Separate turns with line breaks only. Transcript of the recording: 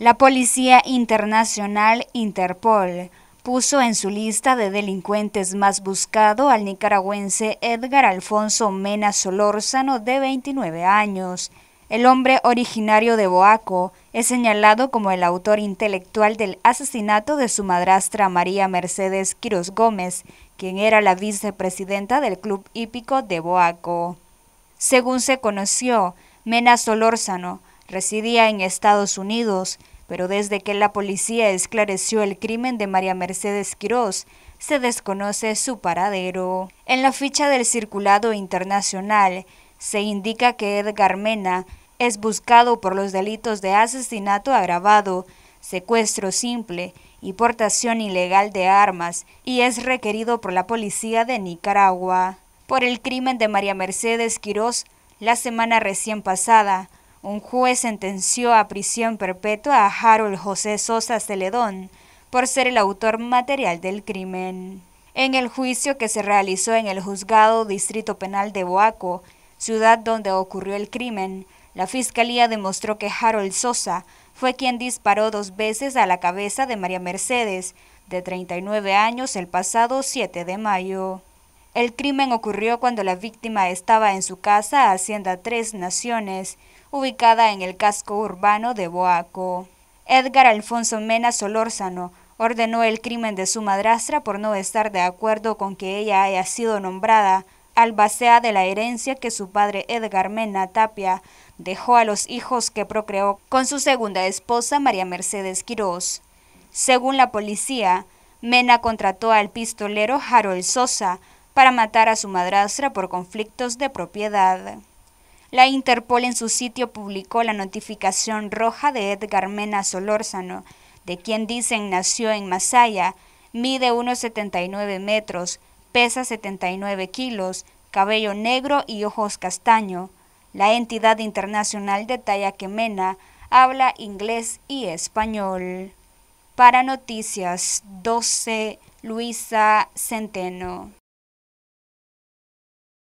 La Policía Internacional Interpol puso en su lista de delincuentes más buscado al nicaragüense Edgar Alfonso Mena Solórzano, de 29 años. El hombre originario de Boaco es señalado como el autor intelectual del asesinato de su madrastra María Mercedes Quiros Gómez, quien era la vicepresidenta del Club Hípico de Boaco. Según se conoció, Mena Solórzano Residía en Estados Unidos, pero desde que la policía esclareció el crimen de María Mercedes Quirós, se desconoce su paradero. En la ficha del circulado internacional se indica que Edgar Mena es buscado por los delitos de asesinato agravado, secuestro simple y portación ilegal de armas y es requerido por la policía de Nicaragua. Por el crimen de María Mercedes Quirós, la semana recién pasada, un juez sentenció a prisión perpetua a Harold José Sosa Celedón por ser el autor material del crimen. En el juicio que se realizó en el juzgado Distrito Penal de Boaco, ciudad donde ocurrió el crimen, la fiscalía demostró que Harold Sosa fue quien disparó dos veces a la cabeza de María Mercedes, de 39 años, el pasado 7 de mayo. El crimen ocurrió cuando la víctima estaba en su casa Hacienda Tres Naciones, ubicada en el casco urbano de Boaco. Edgar Alfonso Mena Solórzano ordenó el crimen de su madrastra por no estar de acuerdo con que ella haya sido nombrada albacea de la herencia que su padre Edgar Mena Tapia dejó a los hijos que procreó con su segunda esposa María Mercedes Quirós. Según la policía, Mena contrató al pistolero Harold Sosa para matar a su madrastra por conflictos de propiedad. La Interpol en su sitio publicó la notificación roja de Edgar Mena Solórzano, de quien dicen nació en Masaya, mide unos 79 metros, pesa 79 kilos, cabello negro y ojos castaño. La entidad internacional detalla que Mena habla inglés y español. Para Noticias 12, Luisa Centeno.